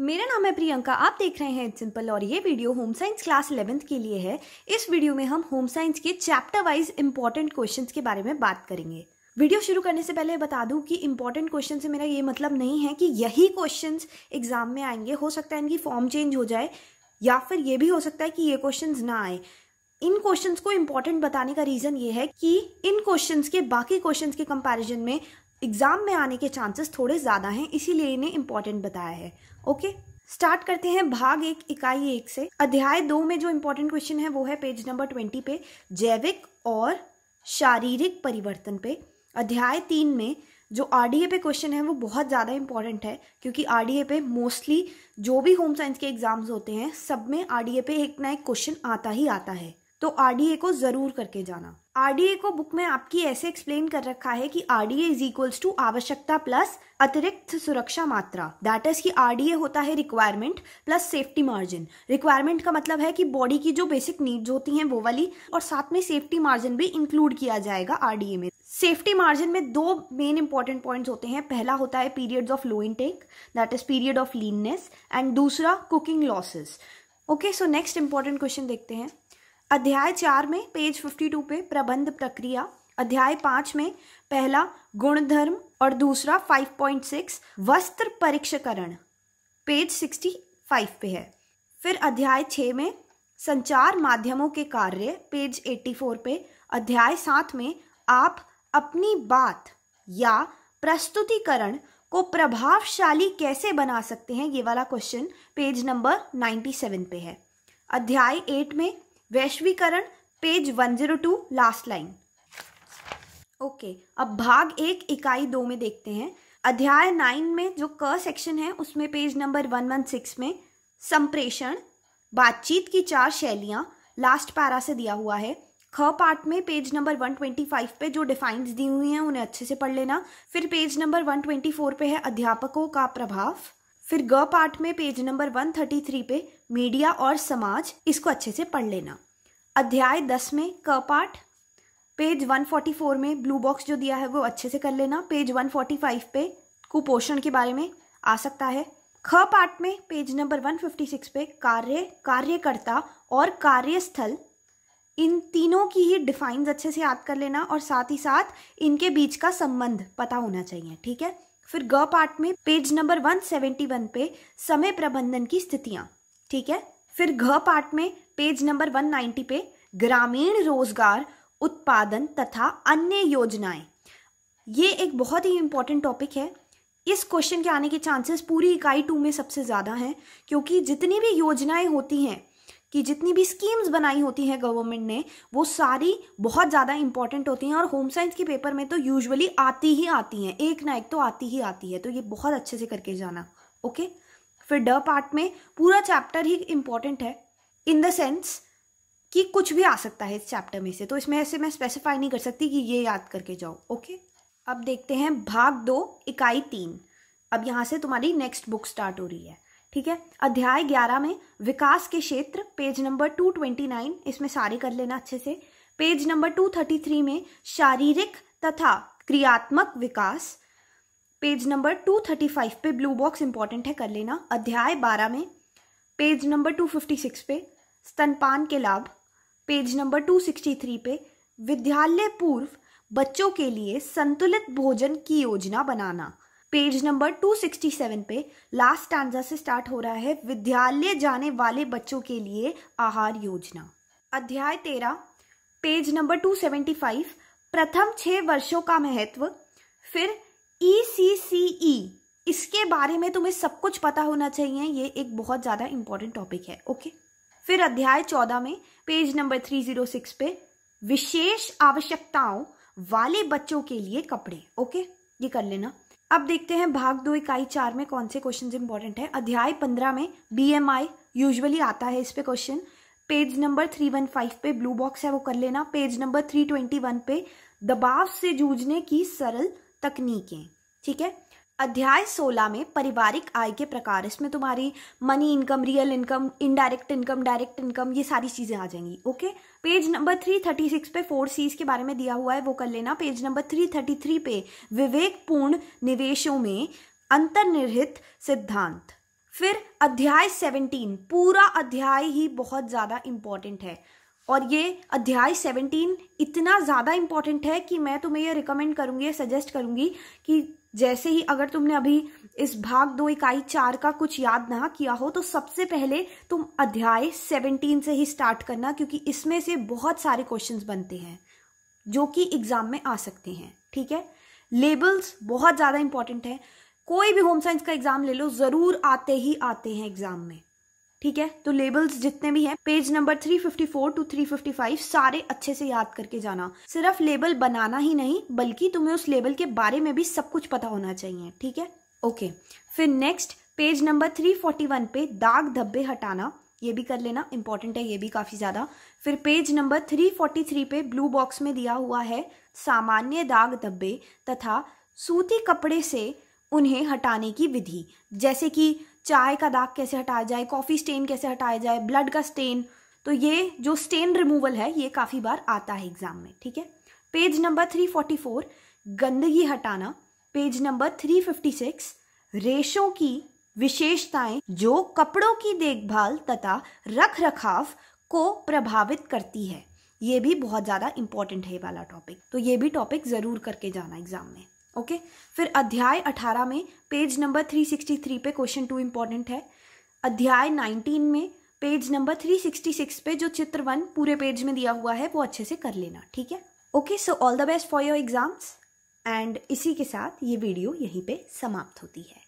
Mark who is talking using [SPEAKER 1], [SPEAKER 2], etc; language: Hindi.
[SPEAKER 1] मेरा नाम है प्रियंका आप देख रहे हैं सिंपल और ये video home science class eleventh के लिए है इस वीडियो में हम होम साइंस के चैप्टर वाइज इंपॉर्टेंट क्वेश्चन के बारे में बात करेंगे वीडियो शुरू करने से पहले बता दूं कि इंपॉर्टेंट क्वेश्चन से मेरा ये मतलब नहीं है कि यही क्वेश्चन एग्जाम में आएंगे हो सकता है इनकी फॉर्म चेंज हो जाए या फिर ये भी हो सकता है कि ये क्वेश्चन ना आए इन क्वेश्चंस को इम्पॉर्टेंट बताने का रीज़न ये है कि इन क्वेश्चंस के बाकी क्वेश्चंस के कंपैरिजन में एग्ज़ाम में आने के चांसेस थोड़े ज़्यादा हैं इसीलिए इन्हें इम्पोर्टेंट बताया है ओके स्टार्ट करते हैं भाग एक इकाई एक से अध्याय दो में जो इम्पोर्टेंट क्वेश्चन है वो है पेज नंबर ट्वेंटी पे जैविक और शारीरिक परिवर्तन पे अध्याय तीन में जो आर पे क्वेश्चन है वो बहुत ज़्यादा इंपॉर्टेंट है क्योंकि आरडीए पे मोस्टली जो भी होम साइंस के एग्जाम्स होते हैं सब में आर पे एक ना एक क्वेश्चन आता ही आता है तो आरडीए को जरूर करके जाना आरडीए को बुक में आपकी ऐसे एक्सप्लेन कर रखा है कि आरडीए इज इक्वल्स टू आवश्यकता प्लस अतिरिक्त सुरक्षा मात्रा दैट इज की आरडीए होता है requirement plus safety margin requirement का मतलब है कि बॉडी की जो बेसिक नीड्स होती हैं वो वाली और साथ में सेफ्टी मार्जिन भी इंक्लूड किया जाएगा आरडीए में सेफ्टी मार्जिन में दो मेन इंपॉर्टेंट पॉइंट्स होते हैं पहला होता है periods of low intake that is period of leanness and दूसरा cooking losses okay so next important question देखते हैं अध्याय चार में पेज फिफ्टी टू पे प्रबंध प्रक्रिया अध्याय पाँच में पहला गुणधर्म और दूसरा फाइव पॉइंट सिक्स वस्त्र परीक्षकरण पेज सिक्सटी फाइव पे है फिर अध्याय छः में संचार माध्यमों के कार्य पेज 84 पे अध्याय सात में आप अपनी बात या प्रस्तुतिकरण को प्रभावशाली कैसे बना सकते हैं ये वाला क्वेश्चन पेज नंबर 97 पे है अध्याय एट में वैश्वीकरण पेज 102 लास्ट लाइन ओके अब भाग एक इकाई दो में देखते हैं अध्याय नाइन में जो क सेक्शन है उसमें पेज नंबर 116 में संप्रेषण बातचीत की चार शैलियां लास्ट पैरा से दिया हुआ है ख पार्ट में पेज नंबर 125 पे जो डिफाइन दी हुई हैं उन्हें अच्छे से पढ़ लेना फिर पेज नंबर 124 पे है अध्यापकों का प्रभाव फिर ग पार्ट में पेज नंबर 133 पे मीडिया और समाज इसको अच्छे से पढ़ लेना अध्याय दस में क पार्ट पेज 144 में ब्लू बॉक्स जो दिया है वो अच्छे से कर लेना पेज 145 पे कुपोषण के बारे में आ सकता है ख पार्ट में पेज नंबर 156 पे कार्य कार्यकर्ता और कार्यस्थल इन तीनों की ही डिफाइंस अच्छे से याद कर लेना और साथ ही साथ इनके बीच का संबंध पता होना चाहिए ठीक है फिर ग पार्ट में पेज नंबर 171 पे समय प्रबंधन की स्थितियां ठीक है फिर घ पार्ट में पेज नंबर 190 पे ग्रामीण रोजगार उत्पादन तथा अन्य योजनाएं ये एक बहुत ही इंपॉर्टेंट टॉपिक है इस क्वेश्चन के आने के चांसेस पूरी इकाई टू में सबसे ज़्यादा हैं क्योंकि जितनी भी योजनाएं होती हैं कि जितनी भी स्कीम्स बनाई होती हैं गवर्नमेंट ने वो सारी बहुत ज़्यादा इंपॉर्टेंट होती हैं और होम साइंस के पेपर में तो यूजुअली आती ही आती हैं एक ना एक तो आती ही आती है तो ये बहुत अच्छे से करके जाना ओके फिर ड पार्ट में पूरा चैप्टर ही इम्पॉर्टेंट है इन द सेंस कि कुछ भी आ सकता है इस चैप्टर में से तो इसमें ऐसे मैं स्पेसिफाई नहीं कर सकती कि ये याद करके जाओ ओके अब देखते हैं भाग दो इकाई तीन अब यहाँ से तुम्हारी नेक्स्ट बुक स्टार्ट हो रही है ठीक है अध्याय ग्यारह में विकास के क्षेत्र page number two twenty nine इसमें सारे कर लेना अच्छे से page number two thirty three में शारीरिक तथा क्रियात्मक विकास page number two thirty five पे ब्लू बॉक्स इंपॉर्टेंट है कर लेना अध्याय बारह में page number two fifty six पे स्तनपान के लाभ page number two sixty three पे विद्यालय पूर्व बच्चों के लिए संतुलित भोजन की योजना बनाना पेज नंबर 267 पे लास्ट स्टैंडा से स्टार्ट हो रहा है विद्यालय जाने वाले बच्चों के लिए आहार योजना अध्याय तेरह पेज नंबर 275 प्रथम छह वर्षों का महत्व फिर ई सी सी ई इसके बारे में तुम्हें सब कुछ पता होना चाहिए ये एक बहुत ज़्यादा इंपॉर्टेंट टॉपिक है ओके फिर अध्याय चौदह में page number three zero six पे विशेष आवश्यकताओं वाले बच्चों के लिए कपड़े ओके ये कर लेना अब देखते हैं भाग दो इकाई चार में कौन से क्वेश्चन इंपॉर्टेंट है अध्याय पंद्रह में बी एम आई यूजली आता है इस पे question page number three one five पे ब्लू बॉक्स है वो कर लेना page number three twenty one पे दबाव से जूझने की सरल तकनीकें ठीक है अध्याय 16 में पारिवारिक आय के प्रकार इसमें तुम्हारी money income real income indirect income direct income ये सारी चीजें आ जाएंगी ओके पेज नंबर 336 पे फोर सीज के बारे में दिया हुआ है वो कर लेना पेज नंबर 333 पे विवेकपूर्ण निवेशों में अंतर्निहित सिद्धांत फिर अध्याय 17 पूरा अध्याय ही बहुत ज़्यादा इंपॉर्टेंट है और ये अध्याय 17 इतना ज़्यादा इंपॉर्टेंट है कि मैं तुम्हें ये रिकमेंड करूंगी सजेस्ट करूंगी कि जैसे ही अगर तुमने अभी इस भाग दो इकाई चार का कुछ याद ना किया हो तो सबसे पहले तुम अध्याय सेवनटीन से ही स्टार्ट करना क्योंकि इसमें से बहुत सारे क्वेश्चंस बनते हैं जो कि एग्जाम में आ सकते हैं ठीक है लेबल्स बहुत ज़्यादा इंपॉर्टेंट है कोई भी होम साइंस का एग्जाम ले लो ज़रूर आते ही आते हैं एग्जाम में ठीक है तो लेबल्स जितने भी हैं पेज नंबर 354 टू 355 सारे अच्छे से याद करके जाना सिर्फ लेबल बनाना ही नहीं बल्कि तुम्हें उस लेबल के बारे में भी सब कुछ पता होना चाहिए ठीक है ओके फिर नेक्स्ट पेज नंबर 341 पे दाग धब्बे हटाना ये भी कर लेना इंपॉर्टेंट है ये भी काफ़ी ज़्यादा फिर पेज नंबर 343 पे ब्लू बॉक्स में दिया हुआ है सामान्य दाग धब्बे तथा सूती कपड़े से उन्हें हटाने की विधि जैसे कि चाय का दाग कैसे हटाया जाए कॉफ़ी स्टेन कैसे हटाया जाए ब्लड का स्टेन तो ये जो स्टेन रिमूवल है ये काफ़ी बार आता है एग्जाम में ठीक है page number three forty four गंदगी हटाना page number three fifty six रेशों की विशेषताएं जो कपड़ों की देखभाल तथा रख रखाव को प्रभावित करती है ये भी बहुत ज़्यादा इंपॉर्टेंट है वाला टॉपिक तो ये भी टॉपिक ज़रूर करके जाना एग्जाम में ओके फिर अध्याय अठारह में page number three sixty three पे क्वेश्चन टू इंपॉर्टेंट है अध्याय नाइनटीन में page number three sixty six पे जो चित्र वन पूरे पेज में दिया हुआ है वो अच्छे से कर लेना ठीक है okay so all the best for your exams and इसी के साथ ये वीडियो यहीं पे समाप्त होती है